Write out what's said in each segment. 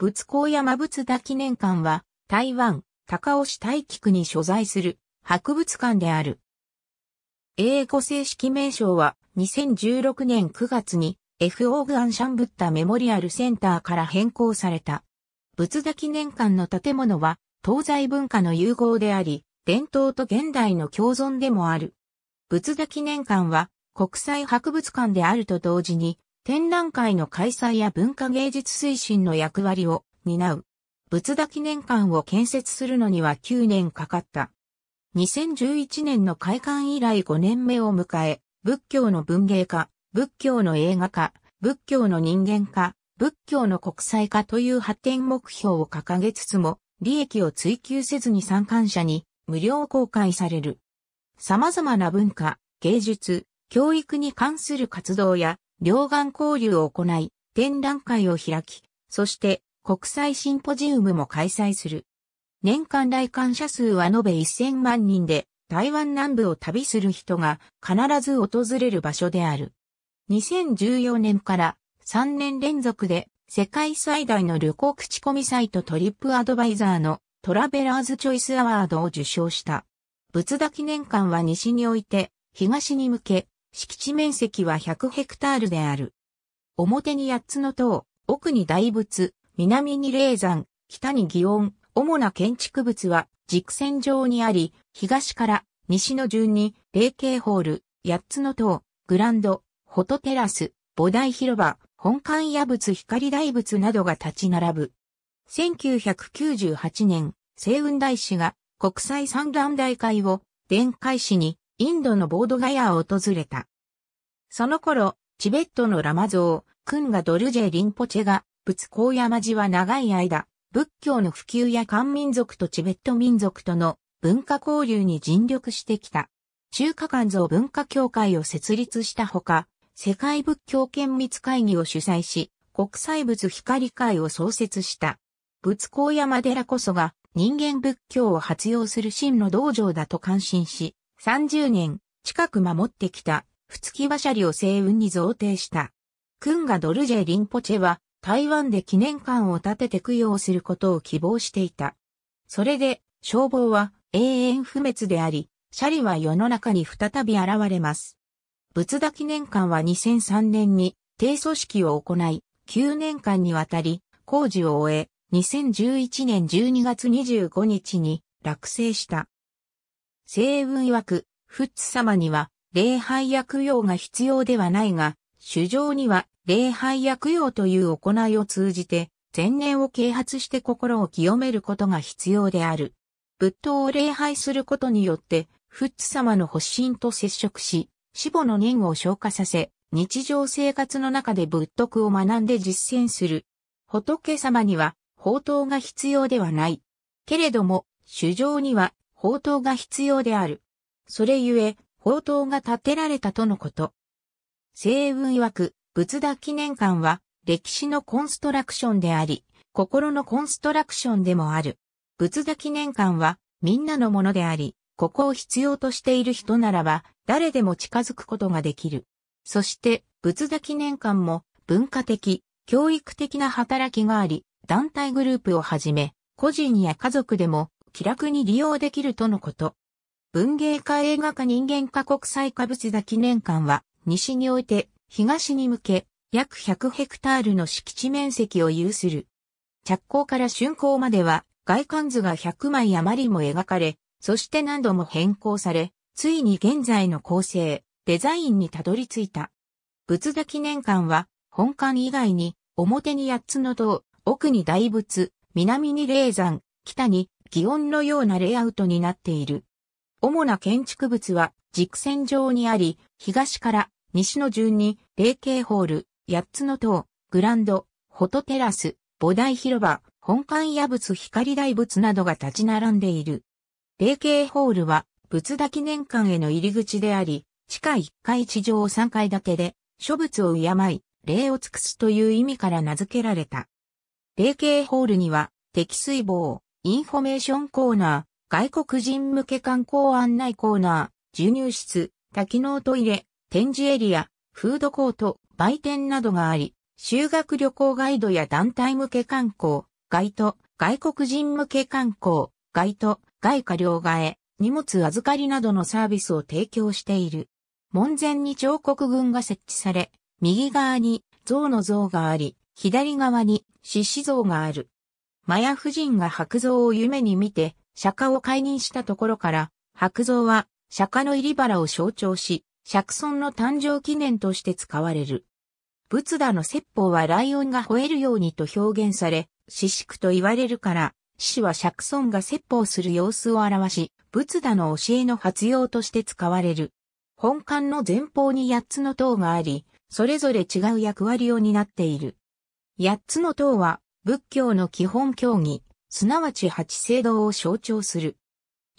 仏光山仏田記念館は、台湾、高尾市大菊区に所在する博物館である。英語正式名称は、2016年9月に、F オーグアンシャンブッダメモリアルセンターから変更された。仏田記念館の建物は、東西文化の融合であり、伝統と現代の共存でもある。仏田記念館は、国際博物館であると同時に、展覧会の開催や文化芸術推進の役割を担う。仏陀記念館を建設するのには9年かかった。2011年の開館以来5年目を迎え、仏教の文芸化、仏教の映画化、仏教の人間化、仏教の国際化という発展目標を掲げつつも、利益を追求せずに参観者に無料公開される。様々な文化、芸術、教育に関する活動や両岸交流を行い、展覧会を開き、そして国際シンポジウムも開催する。年間来館者数は延べ1000万人で、台湾南部を旅する人が必ず訪れる場所である。2014年から3年連続で世界最大の旅行口コミサイトトリップアドバイザーのトラベラーズチョイスアワードを受賞した。仏陀記念館は西において東に向け敷地面積は100ヘクタールである。表に8つの塔、奥に大仏、南に霊山、北に祇園、主な建築物は軸線上にあり、東から西の順に、霊形ホール、8つの塔、グランド、フォトテラス、菩提広場、本館野仏光大仏などが立ち並ぶ。1998年、西雲大師が国際三段大会を、伝海市にインドのボードガヤを訪れた。その頃、チベットのラマ像、クンガドルジェ・リンポチェが、仏光山寺は長い間、仏教の普及や漢民族とチベット民族との文化交流に尽力してきた。中華漢像文化協会を設立したほか、世界仏教圏密会議を主催し、国際仏光会を創設した。仏光山寺こそが人間仏教を発揚する真の道場だと感心し、30年近く守ってきた、仏木馬車を星雲に贈呈した。クンガドルジェ・リンポチェは、台湾で記念館を建てて供養することを希望していた。それで、消防は永遠不滅であり、シャリは世の中に再び現れます。仏陀記念館は2003年に低組織を行い、9年間にわたり工事を終え、2011年12月25日に落成した。聖雲曰く、仏様には礼拝や供養が必要ではないが、主上には礼拝や供養という行いを通じて、前念を啓発して心を清めることが必要である。仏塔を礼拝することによって、仏様の発心と接触し、死母の念を消化させ、日常生活の中で仏徳を学んで実践する。仏様には、宝刀が必要ではない。けれども、主上には砲塔が必要である。それゆえ、砲塔が建てられたとのこと。星雲曰く、仏陀記念館は、歴史のコンストラクションであり、心のコンストラクションでもある。仏陀記念館は、みんなのものであり、ここを必要としている人ならば、誰でも近づくことができる。そして、仏陀記念館も、文化的、教育的な働きがあり、団体グループをはじめ、個人や家族でも気楽に利用できるとのこと。文芸家映画家人間家国際化仏座記念館は、西において、東に向け、約100ヘクタールの敷地面積を有する。着工から竣工までは、外観図が100枚余りも描かれ、そして何度も変更され、ついに現在の構成、デザインにたどり着いた。仏座記念館は、本館以外に、表に8つの塔、奥に大仏、南に霊山、北に祇園のようなレイアウトになっている。主な建築物は軸線上にあり、東から西の順に、霊形ホール、八つの塔、グランド、フォトテラス、菩提広場、本館野仏光大仏などが立ち並んでいる。霊形ホールは、仏田記念館への入り口であり、地下1階地上3階建てで、諸仏を敬い、礼を尽くすという意味から名付けられた。霊形ホールには、敵水棒、インフォメーションコーナー、外国人向け観光案内コーナー、授乳室、多機能トイレ、展示エリア、フードコート、売店などがあり、修学旅行ガイドや団体向け観光、ガイド、外国人向け観光、ガイド、外貨両替、荷物預かりなどのサービスを提供している。門前に彫刻群が設置され、右側に象の像があり、左側に獅子像がある。マヤ夫人が白像を夢に見て、釈迦を解任したところから、白像は釈迦の入り腹を象徴し、釈尊の誕生記念として使われる。仏陀の説法はライオンが吠えるようにと表現され、死宿と言われるから、獅子は釈尊が説法する様子を表し、仏陀の教えの発用として使われる。本館の前方に八つの塔があり、それぞれ違う役割を担っている。八つの塔は仏教の基本教義、すなわち八聖堂を象徴する。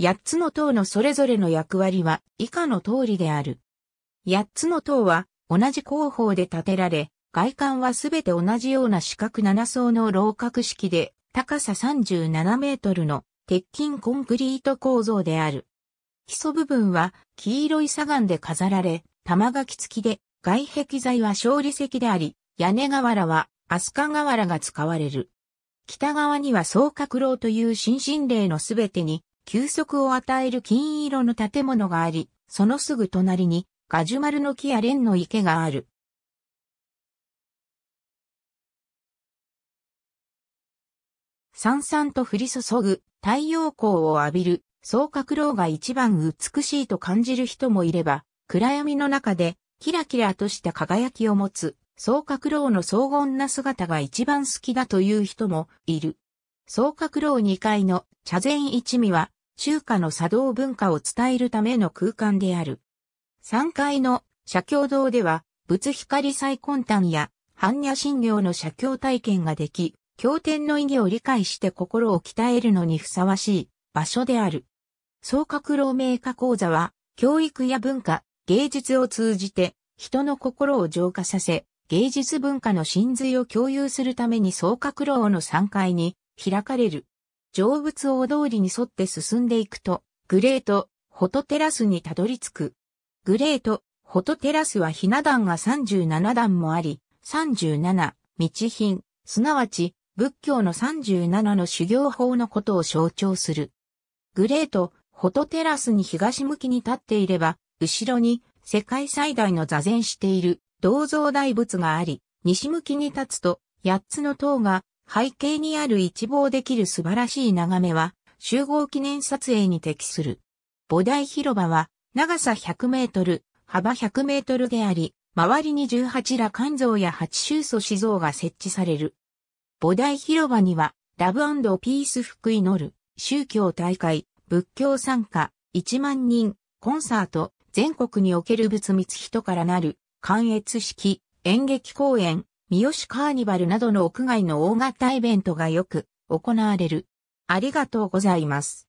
八つの塔のそれぞれの役割は以下の通りである。八つの塔は同じ工法で建てられ、外観はすべて同じような四角七層の楼閣式で高さ37メートルの鉄筋コンクリート構造である。基礎部分は黄色い砂岩で飾られ、玉垣付きで外壁材は勝利石であり、屋根瓦は飛鳥瓦が使われる。北側には総閣楼という新神霊のすべてに休息を与える金色の建物があり、そのすぐ隣にガジュマルの木や蓮の池がある。さんさんと降り注ぐ太陽光を浴びる総閣楼が一番美しいと感じる人もいれば、暗闇の中でキラキラとした輝きを持つ双角楼の荘厳な姿が一番好きだという人もいる。双角楼2階の茶前一味は中華の茶道文化を伝えるための空間である。3階の社協堂では仏光最根端や般若心経の社協体験ができ、経典の意義を理解して心を鍛えるのにふさわしい場所である。双角老名家講座は教育や文化、芸術を通じて人の心を浄化させ、芸術文化の真髄を共有するために双閣楼の3階に開かれる。成仏大通りに沿って進んでいくと、グレート、ホトテラスにたどり着く。グレート、ホトテラスはひな壇が37段もあり、37、道品、すなわち、仏教の37の修行法のことを象徴する。グレート、ホトテラスに東向きに立っていれば、後ろに世界最大の座禅している銅像大仏があり、西向きに立つと、八つの塔が背景にある一望できる素晴らしい眺めは、集合記念撮影に適する。菩提広場は、長さ100メートル、幅100メートルであり、周りに18羅漢像や8周祖子像が設置される。菩提広場には、ラブピース福井のる、宗教大会、仏教参加、1万人、コンサート、全国における仏密人からなる、関越式、演劇公演、三好カーニバルなどの屋外の大型イベントがよく行われる。ありがとうございます。